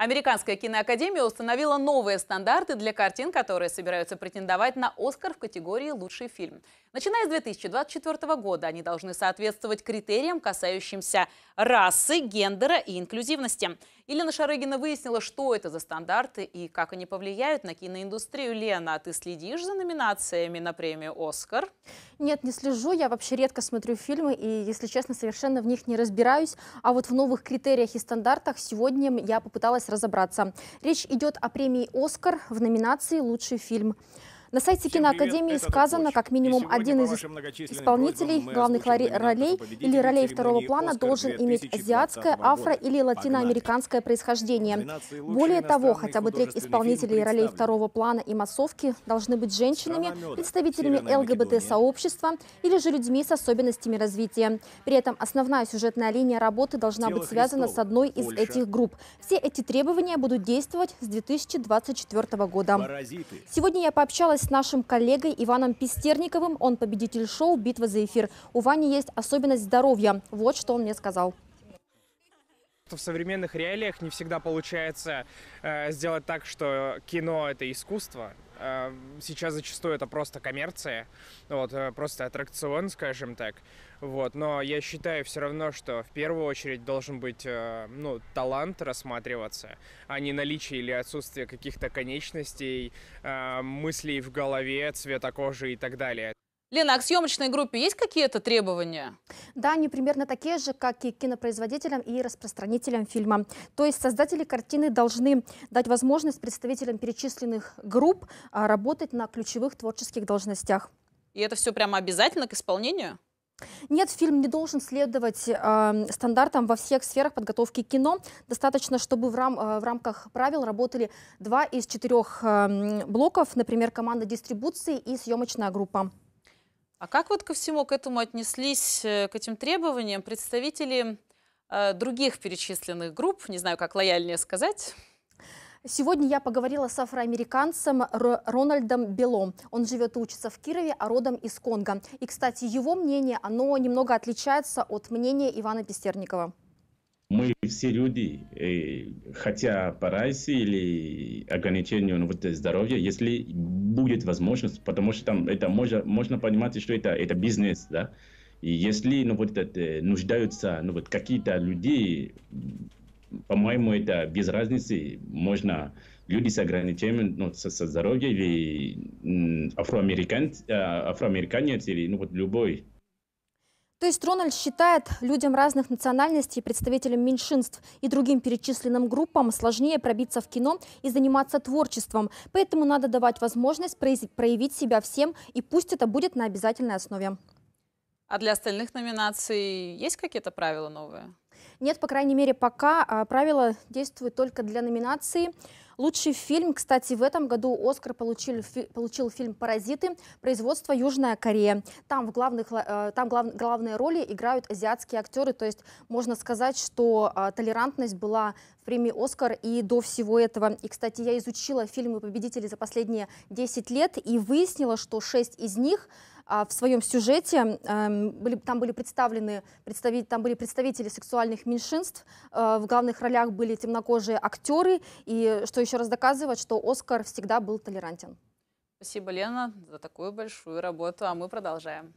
Американская киноакадемия установила новые стандарты для картин, которые собираются претендовать на «Оскар» в категории «Лучший фильм». Начиная с 2024 года они должны соответствовать критериям, касающимся расы, гендера и инклюзивности – Елена Шарыгина выяснила, что это за стандарты и как они повлияют на киноиндустрию. Лена, а ты следишь за номинациями на премию «Оскар»? Нет, не слежу. Я вообще редко смотрю фильмы и, если честно, совершенно в них не разбираюсь. А вот в новых критериях и стандартах сегодня я попыталась разобраться. Речь идет о премии «Оскар» в номинации «Лучший фильм». На сайте Всем Киноакадемии привет, сказано, как минимум один из исполнителей главных ролей или ролей второго плана должен иметь азиатское, афро- или латиноамериканское происхождение. Более того, хотя бы треть исполнителей ролей второго плана и массовки должны быть женщинами, представителями ЛГБТ-сообщества или же людьми с особенностями развития. При этом основная сюжетная линия работы должна быть связана с одной из этих групп. Все эти требования будут действовать с 2024 года. Сегодня я пообщалась с нашим коллегой Иваном Пестерниковым. Он победитель шоу «Битва за эфир». У Вани есть особенность здоровья. Вот что он мне сказал в современных реалиях не всегда получается э, сделать так, что кино это искусство, Эм, сейчас зачастую это просто коммерция, вот, э, просто аттракцион, скажем так. Вот, но я считаю все равно, что в первую очередь должен быть э, ну, талант рассматриваться, а не наличие или отсутствие каких-то конечностей, э, мыслей в голове, цвета кожи и так далее. Лена, а к съемочной группе есть какие-то требования? Да, они примерно такие же, как и кинопроизводителям и распространителям фильма. То есть создатели картины должны дать возможность представителям перечисленных групп а, работать на ключевых творческих должностях. И это все прямо обязательно к исполнению? Нет, фильм не должен следовать э, стандартам во всех сферах подготовки кино. Достаточно, чтобы в, рам, э, в рамках правил работали два из четырех э, блоков, например, команда дистрибуции и съемочная группа. А как вот ко всему к этому отнеслись, э, к этим требованиям представители э, других перечисленных групп, не знаю, как лояльнее сказать? Сегодня я поговорила с афроамериканцем Рональдом Белом. Он живет и учится в Кирове, а родом из Конго. И, кстати, его мнение, оно немного отличается от мнения Ивана Пестерникова. Мы все люди, э, хотя по расе или ограничению здоровья, если будет возможность, потому что там это можно, можно понимать, что это, это бизнес, да. И если ну, вот это, э, нуждаются ну, вот какие-то люди, по-моему, это без разницы. Можно люди с ограничениями ну, со, со здоровьем или афроамериканец, э, афроамериканец или ну, вот любой то есть Рональд считает людям разных национальностей, представителям меньшинств и другим перечисленным группам сложнее пробиться в кино и заниматься творчеством. Поэтому надо давать возможность проявить себя всем, и пусть это будет на обязательной основе. А для остальных номинаций есть какие-то правила новые? Нет, по крайней мере, пока а, правила действуют только для номинации. Лучший фильм, кстати, в этом году Оскар получил, фи, получил фильм «Паразиты» производства Южная Корея. Там, в главных, э, там глав, главные роли играют азиатские актеры, то есть можно сказать, что а, толерантность была в премии «Оскар» и до всего этого. И, кстати, я изучила фильмы победителей за последние 10 лет и выяснила, что 6 из них – а, в своем сюжете. Эм, были, там, были представлены, там были представители сексуальных меньшинств. Э, в главных ролях были темнокожие актеры. И что еще раз доказывает, что Оскар всегда был толерантен. Спасибо, Лена, за такую большую работу. А мы продолжаем.